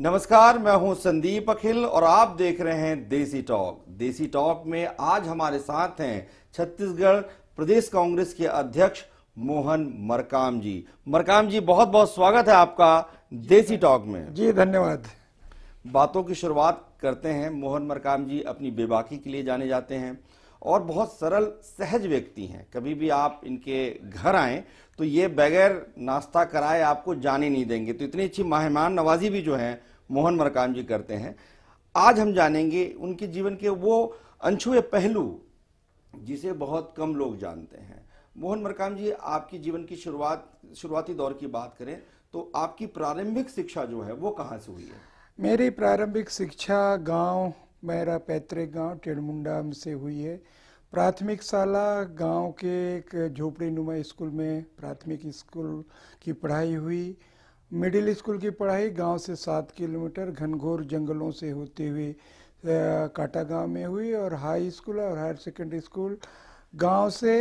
नमस्कार मैं हूं संदीप अखिल और आप देख रहे हैं देसी टॉक देसी टॉक में आज हमारे साथ हैं छत्तीसगढ़ प्रदेश कांग्रेस के अध्यक्ष मोहन मरकाम जी मरकाम जी बहुत बहुत स्वागत है आपका देसी टॉक में जी धन्यवाद बातों की शुरुआत करते हैं मोहन मरकाम जी अपनी बेबाकी के लिए जाने जाते हैं और बहुत सरल सहज व्यक्ति हैं कभी भी आप इनके घर आए तो ये बगैर नाश्ता कराए आपको जाने नहीं देंगे तो इतनी अच्छी मेहमान नवाजी भी जो है मोहन मरकाम जी करते हैं आज हम जानेंगे उनके जीवन के वो अनछुए पहलू जिसे बहुत कम लोग जानते हैं मोहन मरकाम जी आपकी जीवन की शुरुआत शुरुआती दौर की बात करें तो आपकी प्रारंभिक शिक्षा जो है वो कहाँ से हुई है मेरी प्रारंभिक शिक्षा गांव मेरा पैतृक गांव टेड़मुंडा से हुई है प्राथमिक शाला गांव के एक झोपड़ी नुमा स्कूल में प्राथमिक स्कूल की पढ़ाई हुई मिडिल स्कूल की पढ़ाई गांव से सात किलोमीटर घनघोर जंगलों से होते हुए काटा गांव में हुई और हाई स्कूल और हायर सेकेंडरी स्कूल गांव से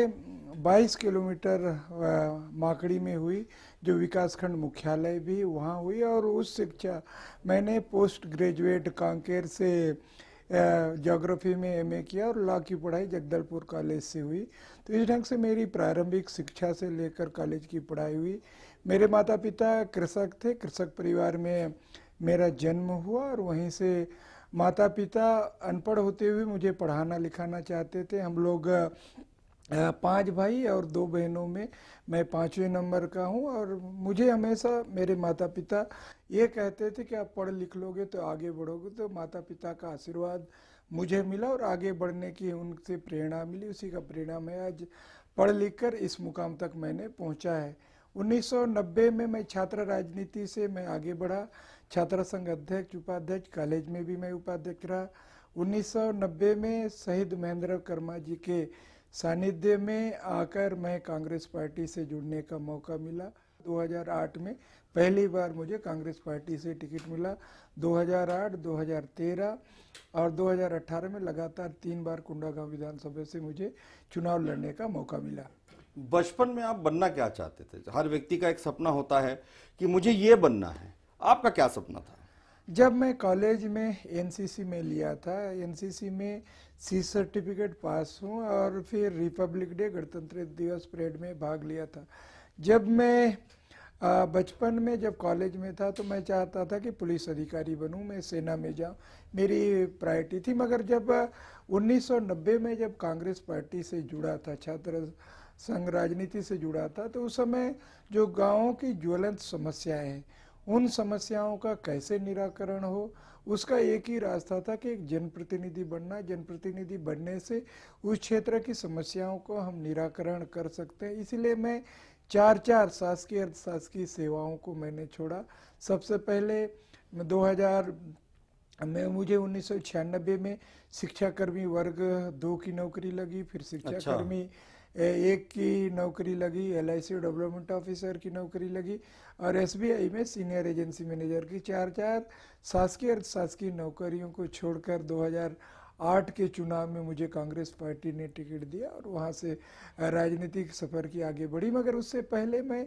22 किलोमीटर माकड़ी में हुई जो विकासखंड मुख्यालय भी वहां हुई और उस शिक्षा मैंने पोस्ट ग्रेजुएट कांकेर से जोग्राफी में एमए किया और लॉ की पढ़ाई जगदलपुर कॉलेज से हुई तो इस ढंग से मेरी प्रारंभिक शिक्षा से लेकर कॉलेज की पढ़ाई हुई मेरे माता पिता कृषक थे कृषक परिवार में मेरा जन्म हुआ और वहीं से माता पिता अनपढ़ होते हुए मुझे पढ़ाना लिखाना चाहते थे हम लोग पांच भाई और दो बहनों में मैं पाँचवें नंबर का हूँ और मुझे हमेशा मेरे माता पिता ये कहते थे कि आप पढ़ लिख लोगे तो आगे बढ़ोगे तो माता पिता का आशीर्वाद मुझे मिला और आगे बढ़ने की उनसे प्रेरणा मिली उसी का प्रेरणा मैं आज पढ़ लिख कर इस मुकाम तक मैंने पहुँचा है 1990 में मैं छात्र राजनीति से मैं आगे बढ़ा छात्र संघ अध्यक्ष उपाध्यक्ष कॉलेज में भी मैं उपाध्यक्ष रहा 1990 में शहीद महेंद्र कर्मा जी के सानिध्य में आकर मैं कांग्रेस पार्टी से जुड़ने का मौका मिला 2008 में पहली बार मुझे कांग्रेस पार्टी से टिकट मिला 2008, 2013 और 2018 में लगातार तीन बार कुंडागांव विधानसभा से मुझे चुनाव लड़ने का मौका मिला बचपन में आप बनना क्या चाहते थे हर व्यक्ति का एक सपना होता है कि मुझे ये बनना है आपका क्या सपना था जब मैं कॉलेज में एनसीसी में लिया था एनसीसी में सी सर्टिफिकेट पास हूँ और फिर रिपब्लिक डे गणतंत्र दिवस परेड में भाग लिया था जब मैं बचपन में जब कॉलेज में था तो मैं चाहता था कि पुलिस अधिकारी बनूं मैं सेना में जाऊं मेरी प्रायरिटी थी मगर जब 1990 में जब कांग्रेस पार्टी से जुड़ा था छात्र संघ राजनीति से जुड़ा था तो उस समय जो गाँव की ज्वलंत समस्याएं हैं उन समस्याओं का कैसे निराकरण हो उसका एक ही रास्ता था कि एक जनप्रतिनिधि बनना जनप्रतिनिधि बनने से उस क्षेत्र की समस्याओं को हम निराकरण कर सकते हैं इसलिए मैं चार चार शासकीय अर्थशासकीय सेवाओं को मैंने छोड़ा सबसे पहले दो मैं मुझे उन्नीस में शिक्षाकर्मी वर्ग दो की नौकरी लगी फिर अच्छा। शिक्षाकर्मी अच्छा। एक की नौकरी लगी एल डेवलपमेंट ऑफिसर की नौकरी लगी और एस में सीनियर एजेंसी मैनेजर की चार चार शासकीय अर्थशासकीय नौकरियों को छोड़कर 2008 के चुनाव में मुझे कांग्रेस पार्टी ने टिकट दिया और वहाँ से राजनीतिक सफ़र की आगे बढ़ी मगर उससे पहले मैं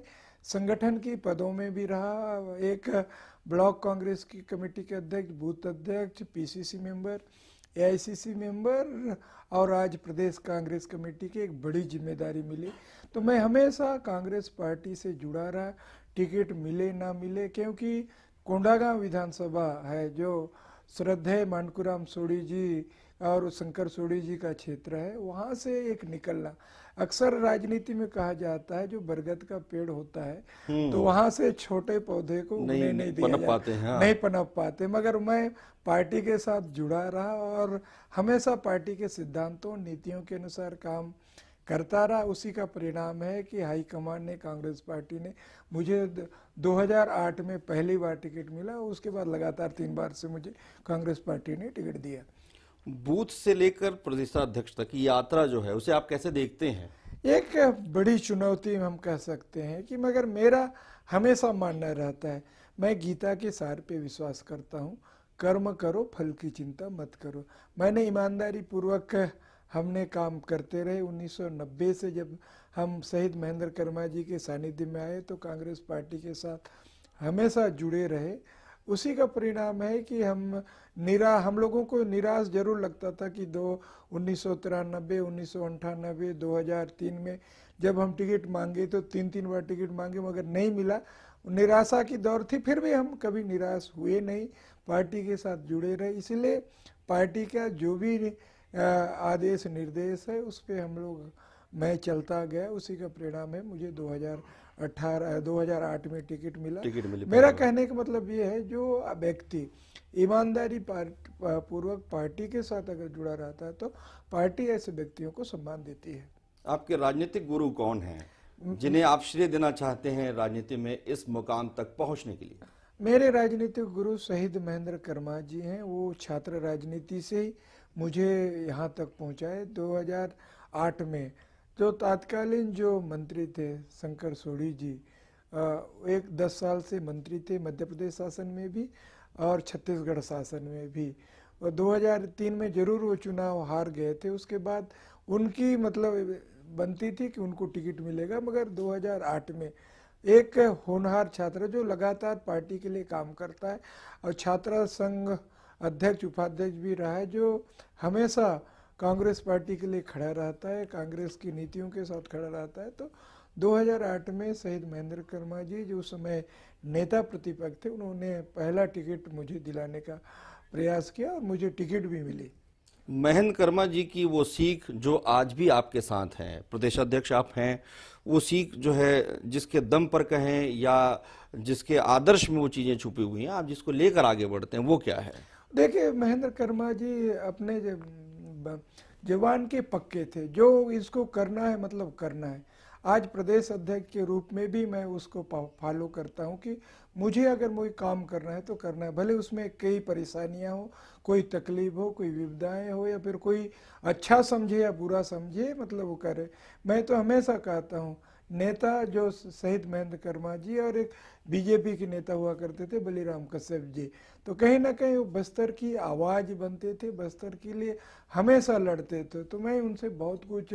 संगठन की पदों में भी रहा एक ब्लॉक कांग्रेस की कमेटी के अध्यक्ष बूथ अध्यक्ष पीसीसी मेंबर एआईसीसी मेंबर और आज प्रदेश कांग्रेस कमेटी की एक बड़ी जिम्मेदारी मिली तो मैं हमेशा कांग्रेस पार्टी से जुड़ा रहा टिकट मिले ना मिले क्योंकि कोंडागांव विधानसभा है जो श्रद्धेय मानकुराम सोड़ी जी और शंकर सोड़ी जी का क्षेत्र है वहाँ से एक निकलना अक्सर राजनीति में कहा जाता है जो बरगद का पेड़ होता है तो हम्म। वहाँ से छोटे पौधे को नहीं, नहीं, नहीं दिया पाते हाँ। नहीं पनप पाते मगर मैं पार्टी के साथ जुड़ा रहा और हमेशा पार्टी के सिद्धांतों नीतियों के अनुसार काम करता रहा उसी का परिणाम है कि हाईकमान ने कांग्रेस पार्टी ने मुझे 2008 में पहली बार टिकट मिला उसके बाद लगातार तीन बार से मुझे कांग्रेस पार्टी ने टिकट दिया बूथ से लेकर प्रदेशाध्यक्ष तक की यात्रा जो है उसे आप कैसे देखते हैं एक बड़ी चुनौती हम कह सकते हैं कि मगर मेरा हमेशा मानना रहता है मैं गीता के सार पे विश्वास करता हूँ कर्म करो फल की चिंता मत करो मैंने ईमानदारी पूर्वक हमने काम करते रहे 1990 से जब हम शहीद महेंद्र कर्मा जी के सानिध्य में आए तो कांग्रेस पार्टी के साथ हमेशा जुड़े रहे उसी का परिणाम है कि हम निरा हम लोगों को निराश जरूर लगता था कि दो उन्नीस सौ तिरानबे उन्नीस सौ अंठानबे दो हज़ार तीन में जब हम टिकट मांगे तो तीन तीन बार टिकट मांगे मगर नहीं मिला निराशा की दौर थी फिर भी हम कभी निराश हुए नहीं पार्टी के साथ जुड़े रहे इसलिए पार्टी का जो भी आदेश निर्देश है उस पर हम लोग मैं चलता गया उसी का परिणाम है मुझे हज़ार अठारह दो हजार आठ में टिकट मिला टिकट मिली मेरा कहने का मतलब ये है जो व्यक्ति ईमानदारी पार्ट, पूर्वक पार्टी के साथ अगर जुड़ा रहता है तो पार्टी ऐसे व्यक्तियों को सम्मान देती है आपके राजनीतिक गुरु कौन हैं जिन्हें आप श्रेय देना चाहते हैं राजनीति में इस मुकाम तक पहुंचने के लिए मेरे राजनीतिक गुरु शहीद महेंद्र कर्मा जी हैं वो छात्र राजनीति से ही मुझे यहाँ तक पहुँचाए दो में जो तात्कालीन जो मंत्री थे शंकर सोढ़ी जी एक दस साल से मंत्री थे मध्य प्रदेश शासन में भी और छत्तीसगढ़ शासन में भी और 2003 में जरूर वो चुनाव हार गए थे उसके बाद उनकी मतलब बनती थी कि उनको टिकट मिलेगा मगर 2008 में एक होनहार छात्र जो लगातार पार्टी के लिए काम करता है और छात्रा संघ अध्यक्ष उपाध्यक्ष भी रहा है जो हमेशा कांग्रेस पार्टी के लिए खड़ा रहता है कांग्रेस की नीतियों के साथ खड़ा रहता है तो 2008 में शहीद महेंद्र कर्मा जी जो उस समय नेता प्रतिपक्ष थे उन्होंने पहला टिकट मुझे दिलाने का प्रयास किया और मुझे टिकट भी मिली महेंद्र कर्मा जी की वो सीख जो आज भी आपके साथ हैं प्रदेश अध्यक्ष आप हैं वो सीख जो है जिसके दम पर कहें या जिसके आदर्श में वो चीज़ें छुपी हुई हैं आप जिसको लेकर आगे बढ़ते हैं वो क्या है देखिए महेंद्र कर्मा जी अपने जब जवान के पक्के थे जो इसको करना है मतलब करना है आज प्रदेश अध्यक्ष के रूप में भी मैं उसको फॉलो करता हूँ कि मुझे अगर कोई काम करना है तो करना है भले उसमें कई परेशानियाँ हो कोई तकलीफ हो कोई विविधाएँ हो या फिर कोई अच्छा समझे या बुरा समझे मतलब वो करे मैं तो हमेशा कहता हूँ नेता जो शहीद महेंद्र कर्मा जी और एक बीजेपी के नेता हुआ करते थे बलिराम कश्यप जी तो कहीं ना कहीं वो बस्तर की आवाज़ बनते थे बस्तर के लिए हमेशा लड़ते थे तो मैं उनसे बहुत कुछ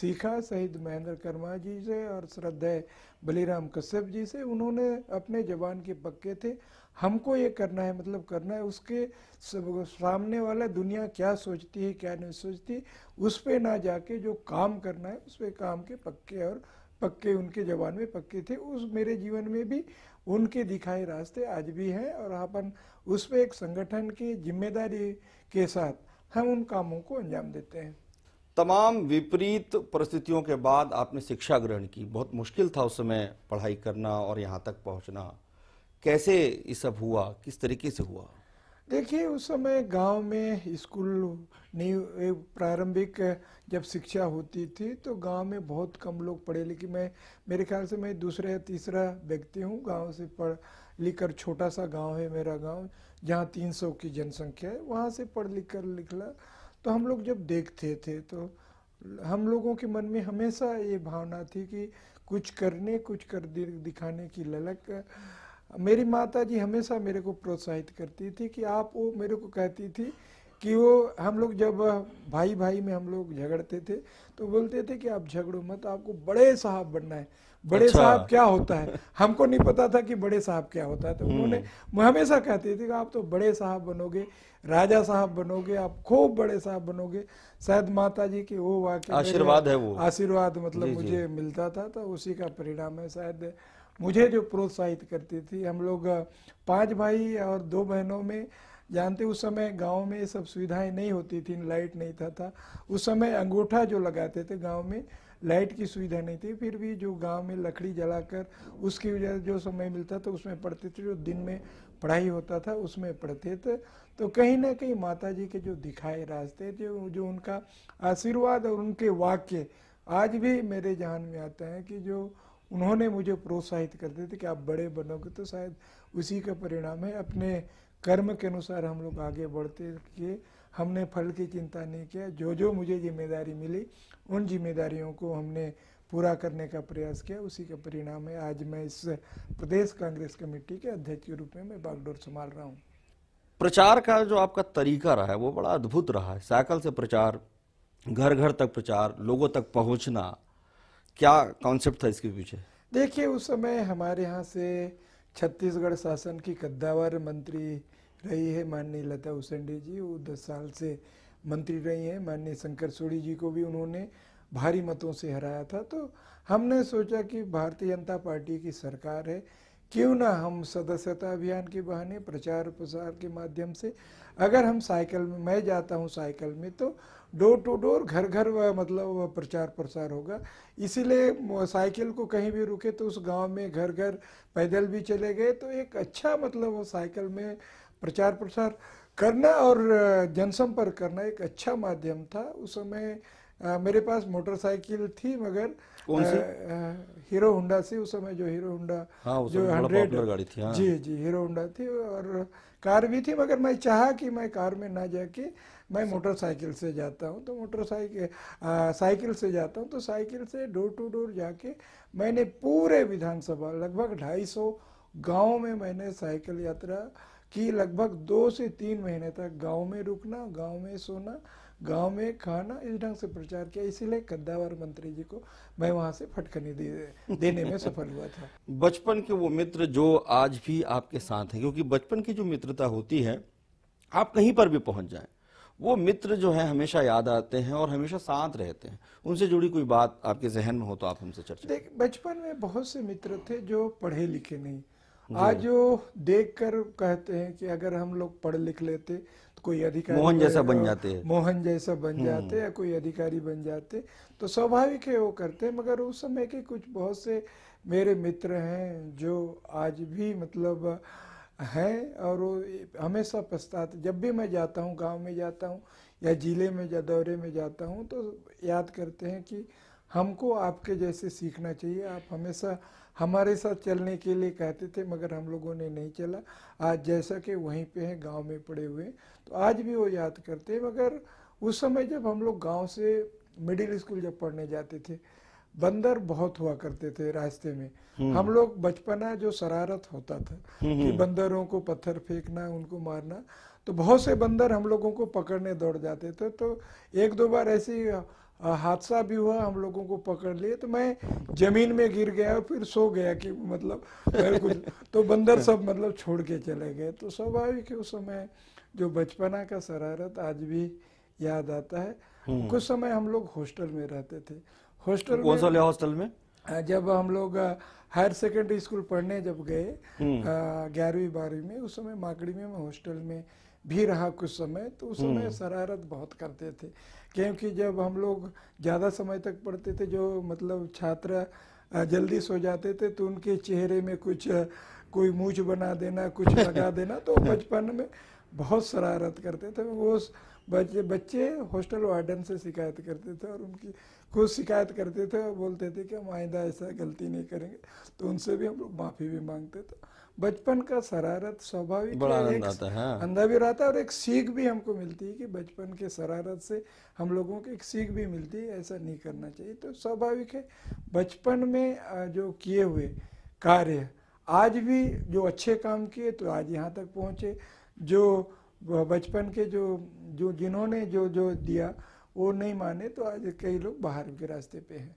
सीखा शहीद महेंद्र कर्मा जी से और श्रद्धेय बलिराम कश्यप जी से उन्होंने अपने जवान के पक्के थे हमको ये करना है मतलब करना है उसके सामने वाला दुनिया क्या सोचती है क्या नहीं सोचती उस पर ना जाके जो काम करना है उस पर काम के पक्के और पक्के उनके जवान में पक्के थे उस मेरे जीवन में भी उनके दिखाए रास्ते आज भी हैं और अपन उसमें एक संगठन की जिम्मेदारी के साथ हम उन कामों को अंजाम देते हैं तमाम विपरीत परिस्थितियों के बाद आपने शिक्षा ग्रहण की बहुत मुश्किल था उस समय पढ़ाई करना और यहाँ तक पहुँचना कैसे ये सब हुआ किस तरीके से हुआ देखिए उस समय गांव में स्कूल नहीं प्रारंभिक जब शिक्षा होती थी तो गांव में बहुत कम लोग पढ़े लिखे मैं मेरे ख्याल से मैं दूसरा या तीसरा व्यक्ति हूँ गांव से पढ़ लिख छोटा सा गांव है मेरा गांव जहाँ 300 की जनसंख्या है वहाँ से पढ़ लिख कर निकला तो हम लोग जब देखते थे तो हम लोगों के मन में हमेशा ये भावना थी कि कुछ करने कुछ कर दिखाने की ललक मेरी माता जी हमेशा मेरे को प्रोत्साहित करती थी कि आप वो मेरे को कहती थी कि वो हम लोग जब भाई भाई में हम लोग झगड़ते थे तो बोलते थे कि आप झगड़ो मत आपको बड़े साहब बनना है बड़े अच्छा। साहब क्या होता है हमको नहीं पता था कि बड़े साहब क्या होता है तो हम्म। उन्होंने हमेशा कहती थी कि आप तो बड़े साहब बनोगे राजा साहब बनोगे आप खूब बड़े साहब बनोगे शायद माता जी के वो वाक्य आशीर्वाद है वो आशीर्वाद मतलब जी, मुझे जी। मिलता था तो उसी का परिणाम है शायद मुझे जो प्रोत्साहित करती थी हम लोग पांच भाई और दो बहनों में जानते उस समय गांव में ये सब सुविधाएं नहीं होती थी लाइट नहीं था था उस समय अंगूठा जो लगाते थे गांव में लाइट की सुविधा नहीं थी फिर भी जो गांव में लकड़ी जलाकर उसकी वजह जो समय मिलता था उसमें पढ़ते थे जो दिन में पढ़ाई होता था उसमें पढ़ते थे तो कहीं ना कहीं माता जी के जो दिखाए रास्ते जो जो उनका आशीर्वाद और उनके वाक्य आज भी मेरे जहन में आता है कि जो उन्होंने मुझे प्रोत्साहित करते थे कि आप बड़े बनोगे तो शायद उसी का परिणाम है अपने कर्म के अनुसार हम लोग आगे बढ़ते किए हमने फल की चिंता नहीं किया जो जो मुझे जिम्मेदारी मिली उन जिम्मेदारियों को हमने पूरा करने का प्रयास किया उसी का परिणाम है आज मैं इस प्रदेश कांग्रेस कमेटी के अध्यक्ष के रूप में मैं बागडोर संभाल रहा हूँ प्रचार का जो आपका तरीका रहा है वो बड़ा अद्भुत रहा है साइकिल से प्रचार घर घर तक प्रचार लोगों तक पहुंचना क्या कॉन्सेप्ट था इसके पीछे देखिए उस समय हमारे यहाँ से छत्तीसगढ़ शासन की कद्दावर मंत्री रही है माननीय लता उसेंडी जी वो दस साल से मंत्री रही हैं माननीय शंकर सोड़ी जी को भी उन्होंने भारी मतों से हराया था तो हमने सोचा कि भारतीय जनता पार्टी की सरकार है क्यों ना हम सदस्यता अभियान के बहाने प्रचार प्रसार के माध्यम से अगर हम साइकिल में मैं जाता हूँ साइकिल में तो डोर टू डोर घर घर मतलब प्रचार प्रसार होगा इसीलिए साइकिल को कहीं भी रुके तो उस गांव में घर घर पैदल भी चले गए तो एक अच्छा मतलब साइकिल में प्रचार प्रसार करना और जनसंपर्क करना एक अच्छा माध्यम था उस समय आ, मेरे पास मोटरसाइकिल थी मगर कौन सी? आ, आ, हीरो हुंडा सी उस समय जो हीरो हुंडा हाँ, जो हंड्रेड गाड़ी थी हाँ। जी जी हीरो हुंडा थी और कार भी थी मगर मैं चाहा कि मैं कार में ना जाके मैं मोटरसाइकिल से जाता हूँ तो मोटरसाइकिल साइकिल से जाता हूँ तो साइकिल से डोर टू डोर जाके मैंने पूरे विधानसभा लगभग ढाई सौ गाँव में मैंने साइकिल यात्रा की लगभग दो से तीन महीने तक गाँव में रुकना गाँव में सोना गांव में खाना इस ढंग से प्रचार किया इसीलिए कद्दावर मंत्री जी को मैं वहां से फटकनी दे, देने में सफल हुआ था बचपन के वो मित्र जो आज भी आपके साथ हैं क्योंकि बचपन की जो मित्रता होती है आप कहीं पर भी पहुंच जाए वो मित्र जो है हमेशा याद आते हैं और हमेशा साथ रहते हैं उनसे जुड़ी कोई बात आपके जहन में हो तो आप हमसे चर्चा देख बचपन में बहुत से मित्र थे जो पढ़े लिखे नहीं आज जो देखकर कहते हैं कि अगर हम लोग पढ़ लिख लेते कोई अधिकारी मोहन जैसा बन जाते हैं मोहन जैसा बन हम्म। जाते या कोई अधिकारी बन जाते तो स्वाभाविक है वो करते हैं मगर उस समय के कुछ बहुत से मेरे मित्र हैं जो आज भी मतलब हैं और वो हमेशा पछताते जब भी मैं जाता हूँ गांव में जाता हूँ या जिले में या दौरे में जाता हूँ तो याद करते हैं कि हमको आपके जैसे सीखना चाहिए आप हमेशा हमारे साथ चलने के लिए कहते थे मगर हम लोगों ने नहीं चला आज जैसा कि वहीं पे हैं गांव में पड़े हुए तो आज भी वो याद करते हैं मगर उस समय जब हम लोग गांव से मिडिल स्कूल जब पढ़ने जाते थे बंदर बहुत हुआ करते थे रास्ते में हम्म। हम लोग बचपना जो शरारत होता था हम्म, कि हम्म। बंदरों को पत्थर फेंकना उनको मारना तो बहुत से बंदर हम लोगों को पकड़ने दौड़ जाते थे तो एक दो बार ऐसी हादसा भी हुआ हम लोगों को पकड़ लिए तो मैं जमीन में गिर गया और फिर सो गया कि मतलब कुछ तो बंदर हाँ। सब मतलब छोड़ के चले गए तो स्वाभाविक है उस समय जो बचपना का शरारत आज भी याद आता है हम्म। कुछ समय हम लोग हॉस्टल में रहते थे हॉस्टल हॉस्टल में जब हम लोग हायर सेकेंडरी स्कूल पढ़ने जब गए हम्म। ग्यारहवीं बारहवीं में उस समय माकड़ी में हॉस्टल में भी रहा कुछ समय तो उस समय हम्म। शरारत बहुत करते थे क्योंकि जब हम लोग ज़्यादा समय तक पढ़ते थे जो मतलब छात्र जल्दी सो जाते थे तो उनके चेहरे में कुछ कोई मूछ बना देना कुछ लगा देना तो बचपन में बहुत शरारत करते थे वो बच्चे बच्चे हॉस्टल वार्डन से शिकायत करते थे और उनकी खुद शिकायत करते थे और बोलते थे कि हम आइंदा ऐसा गलती नहीं करेंगे तो उनसे भी हम लोग माफ़ी भी मांगते थे बचपन का शरारत स्वाभाविक बड़ा आनंद आता है हाँ। अंधा भी रहता है और एक सीख भी हमको मिलती है कि बचपन के शरारत से हम लोगों को एक सीख भी मिलती है ऐसा नहीं करना चाहिए तो स्वाभाविक है बचपन में जो किए हुए कार्य आज भी जो अच्छे काम किए तो आज यहाँ तक पहुँचे जो बचपन के जो जो जिन्होंने जो जो दिया वो नहीं माने तो आज कई लोग बाहर के रास्ते पे हैं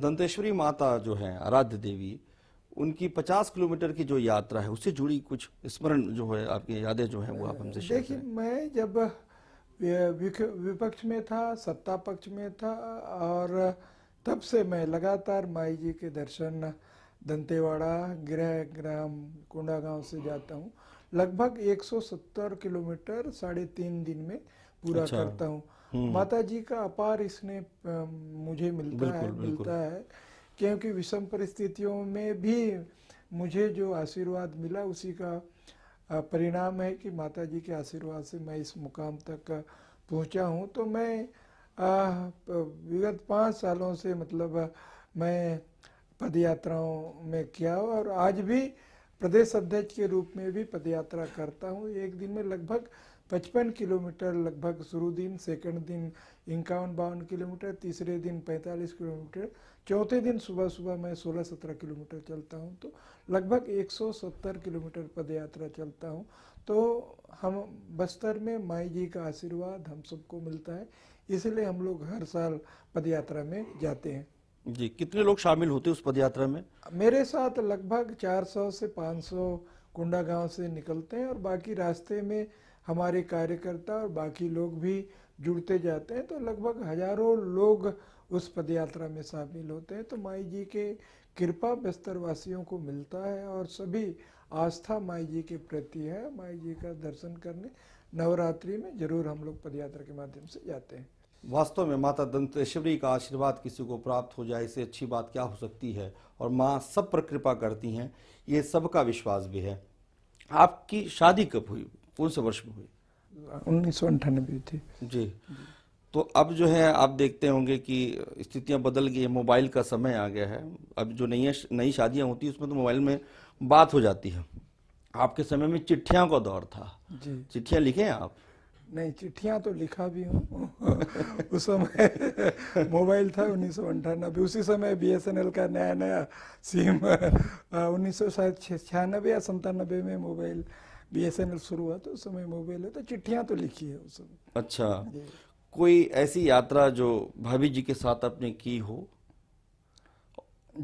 दंतेश्वरी माता जो है आराध्य देवी उनकी 50 किलोमीटर की जो यात्रा है उससे जुड़ी कुछ स्मरण जो है आपकी यादें जो हैं वो आप हमसे शेयर देखिए मैं जब विपक्ष में था सत्ता पक्ष में था और तब से मैं लगातार माई जी के दर्शन दंतेवाड़ा गृह ग्राम कोंडा गांव से जाता हूँ लगभग 170 किलोमीटर साढ़े तीन दिन में पूरा अच्छा। करता हूँ हम्म। माता जी का अपार इसने मुझे मिलता बिल्कुल, है बिल्कुल। मिलता है क्योंकि विषम परिस्थितियों में भी मुझे जो आशीर्वाद मिला उसी का परिणाम है कि माता जी के आशीर्वाद से मैं इस मुकाम तक पहुंचा हूं तो मैं विगत पाँच सालों से मतलब मैं पदयात्राओं में किया और आज भी प्रदेश अध्यक्ष के रूप में भी पदयात्रा करता हूँ एक दिन में लगभग पचपन किलोमीटर लगभग शुरू दिन सेकंड दिन इक्यावन बावन किलोमीटर तीसरे दिन पैंतालीस किलोमीटर चौथे दिन सुबह सुबह मैं सोलह सत्रह किलोमीटर चलता हूँ तो लगभग एक सौ सत्तर किलोमीटर पद यात्रा चलता हूँ तो हम बस्तर में माई जी का आशीर्वाद हम सबको मिलता है इसलिए हम लोग हर साल पद यात्रा में जाते हैं जी कितने लोग शामिल होते हैं उस पद यात्रा में मेरे साथ लगभग 400 से 500 कुंडा गांव से निकलते हैं और बाकी रास्ते में हमारे कार्यकर्ता और बाकी लोग भी जुड़ते जाते हैं तो लगभग हजारों लोग उस पदयात्रा में शामिल होते हैं तो माई जी के कृपा वासियों को मिलता है और सभी आस्था माई जी के प्रति है माई जी का दर्शन करने नवरात्रि में जरूर हम लोग पदयात्रा के माध्यम से जाते हैं वास्तव में माता दंतेश्वरी का आशीर्वाद किसी को प्राप्त हो जाए इससे अच्छी बात क्या हो सकती है और माँ सब पर कृपा करती हैं ये सबका विश्वास भी है आपकी शादी कब हुई कौन से वर्ष में हुई उन्नीस सौ अंठानबे थी जी तो अब जो है आप देखते होंगे कि स्थितियां बदल गई है मोबाइल का समय आ गया है अब जो नई नई शादियां होती है उसमें तो मोबाइल में बात हो जाती है आपके समय में चिट्ठियां का दौर था चिट्ठियां लिखे आप नहीं चिट्ठियां तो लिखा भी हूँ उस समय मोबाइल था उन्नीस सौ अंठानबे उसी समय बी एस एन एल का नया नया सिम उन्नीस सौ छियानबे या संतानबे में mobile B S N L शुरू हुआ तो उस समय मोबाइल है तो चिट्ठियां तो लिखी है उस समय अच्छा कोई ऐसी यात्रा जो भाभी जी के साथ आपने की हो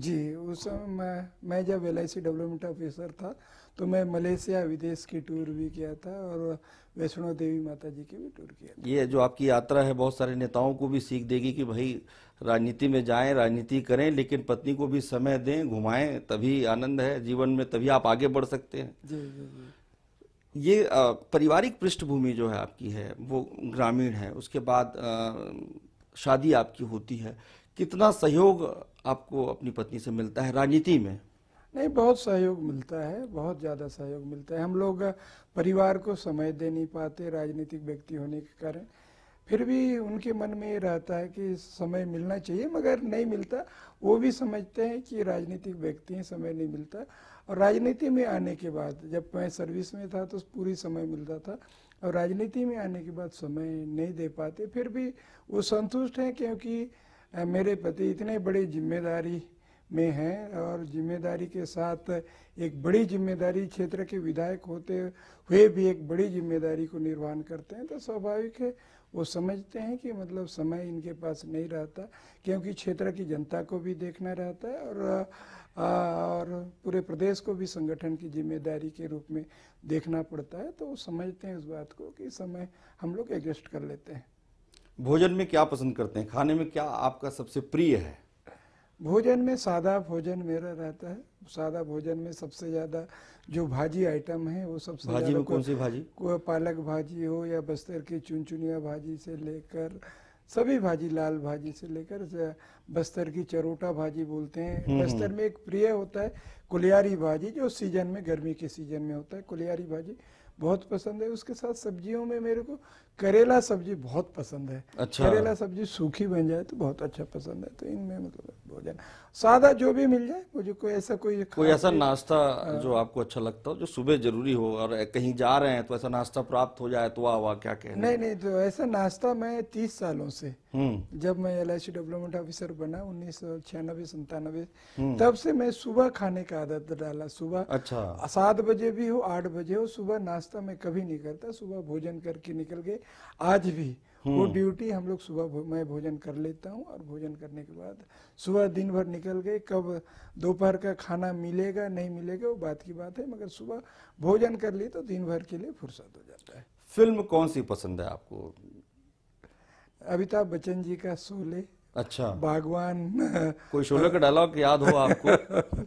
जी उस समय मैं मैं जब एल डेवलपमेंट ऑफिसर था तो मैं मलेशिया विदेश की टूर भी किया था और वैष्णो देवी माता जी की भी टूर किया था। ये जो आपकी यात्रा है बहुत सारे नेताओं को भी सीख देगी कि भाई राजनीति में जाएं राजनीति करें लेकिन पत्नी को भी समय दें घुमाएं तभी आनंद है जीवन में तभी आप आगे बढ़ सकते हैं जी जी जी ये पारिवारिक पृष्ठभूमि जो है आपकी है वो ग्रामीण है उसके बाद शादी आपकी होती है कितना सहयोग आपको अपनी पत्नी से मिलता है राजनीति में नहीं बहुत सहयोग मिलता है बहुत ज़्यादा सहयोग मिलता है हम लोग परिवार को समय दे नहीं पाते राजनीतिक व्यक्ति होने के कारण फिर भी उनके मन में ये रहता है कि समय मिलना चाहिए मगर नहीं मिलता वो भी समझते हैं कि राजनीतिक व्यक्ति हैं समय नहीं मिलता और राजनीति में आने के बाद जब मैं सर्विस में था तो पूरी समय मिलता था और राजनीति में आने के बाद समय नहीं दे पाते फिर भी वो संतुष्ट हैं क्योंकि मेरे पति इतने बड़े जिम्मेदारी में हैं और जिम्मेदारी के साथ एक बड़ी जिम्मेदारी क्षेत्र के विधायक होते हुए भी एक बड़ी जिम्मेदारी को निर्वहन करते हैं तो स्वाभाविक है वो समझते हैं कि मतलब समय इनके पास नहीं रहता क्योंकि क्षेत्र की जनता को भी देखना रहता है और आ, और पूरे प्रदेश को भी संगठन की जिम्मेदारी के रूप में देखना पड़ता है तो वो समझते हैं इस बात को कि समय हम लोग एडजस्ट कर लेते हैं भोजन में क्या पसंद करते हैं खाने में क्या आपका सबसे प्रिय है भोजन में सादा भोजन मेरा रहता है सादा भोजन में सबसे ज़्यादा जो भाजी आइटम है वो सबसे भाजी में कौन सी भाजी कोई पालक भाजी हो या बस्तर की चुनचुनिया भाजी से लेकर सभी भाजी लाल भाजी से लेकर बस्तर की चरोटा भाजी बोलते हैं हम्म, बस्तर हम्म। में एक प्रिय होता है कुलियारी भाजी जो सीजन में गर्मी के सीजन में होता है कुलियारी भाजी बहुत पसंद है उसके साथ सब्जियों में मेरे को करेला सब्जी बहुत पसंद है अच्छा। करेला सब्जी सूखी बन जाए तो बहुत अच्छा पसंद है तो इनमें मतलब भोजन सादा जो भी मिल जाए मुझे कोई ऐसा कोई कोई ऐसा नाश्ता हाँ। जो आपको अच्छा लगता हो जो सुबह जरूरी हो और कहीं जा रहे हैं तो ऐसा नाश्ता प्राप्त हो जाए तो वाह वाह क्या कहना नहीं नहीं तो ऐसा नाश्ता मैं तीस सालों से हम्म। जब मैं एल डेवलपमेंट ऑफिसर बना उन्नीस सौ छियानबे संतानबे हम्म। तब से मैं सुबह खाने का आदत डाला सुबह अच्छा सात बजे भी हो आठ बजे हो सुबह नाश्ता मैं कभी नहीं करता सुबह भोजन करके निकल गए आज भी वो हम्म। ड्यूटी हम लोग सुबह मैं भोजन कर लेता हूँ और भोजन करने के बाद सुबह दिन भर निकल गए कब दोपहर का खाना मिलेगा नहीं मिलेगा वो बात की बात है मगर सुबह भोजन कर ली तो दिन भर के लिए फुर्सत हो जाता है फिल्म कौन सी पसंद है आपको अमिताभ बच्चन जी का शोले अच्छा बागवान कोई शोले का डायलॉग याद हो आपको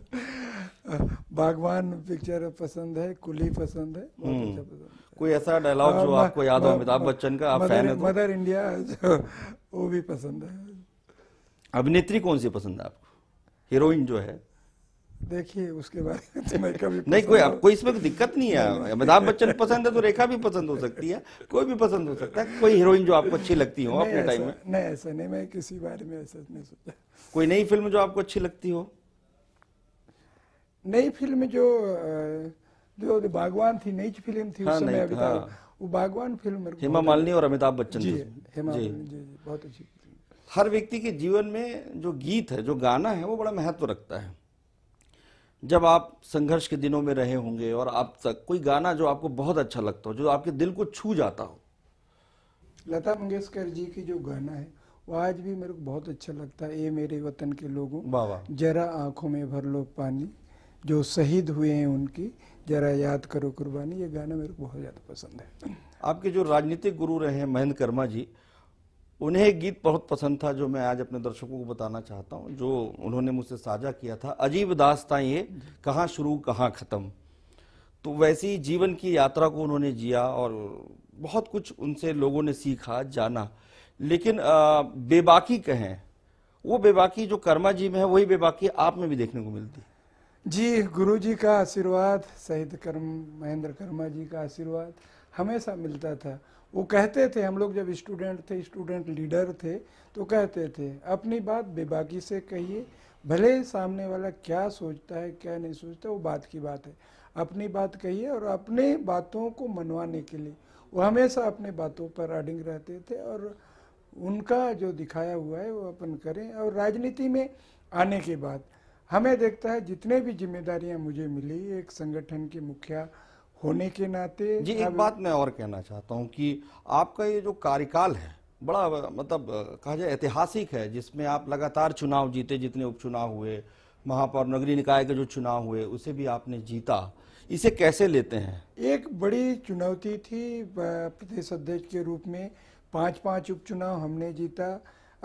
बागवान पिक्चर पसंद है कुली पसंद है बहुत हम्म। अच्छा पसंद है कोई ऐसा डायलॉग हाँ, जो आपको याद हो अमिताभ बच्चन का आप फैन है मदर इंडिया वो भी पसंद है अभिनेत्री कौन सी पसंद है आपको हीरोइन जो है देखिए उसके बारे में तो मैं कभी नहीं कोई आपको इसमें कोई दिक्कत नहीं है अमिताभ बच्चन पसंद है तो रेखा भी पसंद हो सकती है कोई भी पसंद हो सकता है कोई हीरोइन जो आपको अच्छी लगती हो अपने टाइम में नहीं ऐसा नहीं मैं किसी बारे में ऐसा नहीं सोचा कोई नई फिल्म जो आपको अच्छी लगती हो नई फिल्म जो जो बागवान थी नई फिल्म थी हाँ, उस समय अभी हाँ। वो बागवान फिल्म हेमा मालिनी और अमिताभ बच्चन जी हेमा जी, जी, जी बहुत अच्छी हर व्यक्ति के जीवन में जो गीत है जो गाना है वो बड़ा महत्व रखता है जब आप संघर्ष के दिनों में रहे होंगे और आप तक कोई गाना जो आपको बहुत अच्छा लगता हो जो आपके दिल को छू जाता हो लता मंगेशकर जी की जो गाना है वो आज भी मेरे को बहुत अच्छा लगता है ये मेरे वतन के लोगों जरा आंखों में भर लो पानी जो शहीद हुए हैं उनकी जरा याद करो कुर्बानी ये गाना मेरे को बहुत ज़्यादा पसंद है आपके जो राजनीतिक गुरु रहे हैं महेंद्र कर्मा जी उन्हें एक गीत बहुत पसंद था जो मैं आज अपने दर्शकों को बताना चाहता हूँ जो उन्होंने मुझसे साझा किया था अजीब दास्तां ये कहाँ शुरू कहाँ ख़त्म तो वैसी जीवन की यात्रा को उन्होंने जिया और बहुत कुछ उनसे लोगों ने सीखा जाना लेकिन बेबाकी कहें वो बेबाकी जो कर्मा जी में है वही बेबाकी आप में भी देखने को मिलती जी गुरु जी का आशीर्वाद शहीद कर्म महेंद्र कर्मा जी का आशीर्वाद हमेशा मिलता था वो कहते थे हम लोग जब स्टूडेंट थे स्टूडेंट लीडर थे तो कहते थे अपनी बात बेबाकी से कहिए भले सामने वाला क्या सोचता है क्या नहीं सोचता वो बात की बात है अपनी बात कहिए और अपने बातों को मनवाने के लिए वो हमेशा अपने बातों पर अडिंग रहते थे और उनका जो दिखाया हुआ है वो अपन करें और राजनीति में आने के बाद हमें देखता है जितने भी जिम्मेदारियां मुझे मिली एक संगठन के मुखिया होने के नाते जी एक बात मैं और कहना चाहता हूं कि आपका ये जो कार्यकाल है बड़ा मतलब कहा जाए ऐतिहासिक है जिसमें आप लगातार चुनाव जीते जितने उपचुनाव हुए महापौर नगरीय निकाय के जो चुनाव हुए उसे भी आपने जीता इसे कैसे लेते हैं एक बड़ी चुनौती थी प्रदेश अध्यक्ष के रूप में पांच पांच उपचुनाव हमने जीता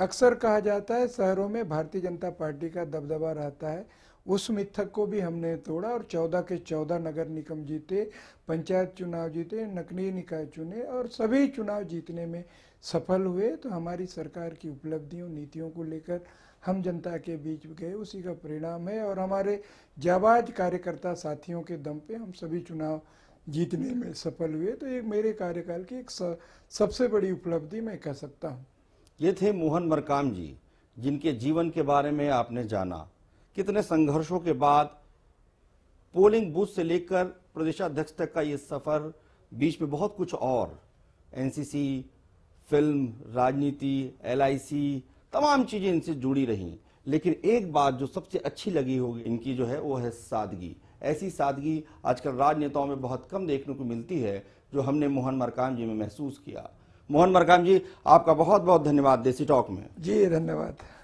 अक्सर कहा जाता है शहरों में भारतीय जनता पार्टी का दबदबा रहता है उस मिथक को भी हमने तोड़ा और चौदह के चौदह नगर निगम जीते पंचायत चुनाव जीते नकली निकाय चुने और सभी चुनाव जीतने में सफल हुए तो हमारी सरकार की उपलब्धियों नीतियों को लेकर हम जनता के बीच गए उसी का परिणाम है और हमारे जाबाज कार्यकर्ता साथियों के दम पे हम सभी चुनाव जीतने में सफल हुए तो ये मेरे कार्यकाल की एक सबसे बड़ी उपलब्धि मैं कह सकता हूँ ये थे मोहन मरकाम जी जिनके जीवन के बारे में आपने जाना कितने संघर्षों के बाद पोलिंग बूथ से लेकर प्रदेशाध्यक्ष तक का ये सफ़र बीच में बहुत कुछ और एनसीसी फिल्म राजनीति एलआईसी तमाम चीज़ें इनसे जुड़ी रहीं लेकिन एक बात जो सबसे अच्छी लगी होगी इनकी जो है वो है सादगी ऐसी सादगी आजकल राजनेताओं में बहुत कम देखने को मिलती है जो हमने मोहन मरकाम जी में महसूस किया मोहन मरकाम जी आपका बहुत बहुत धन्यवाद देसी टॉक में जी धन्यवाद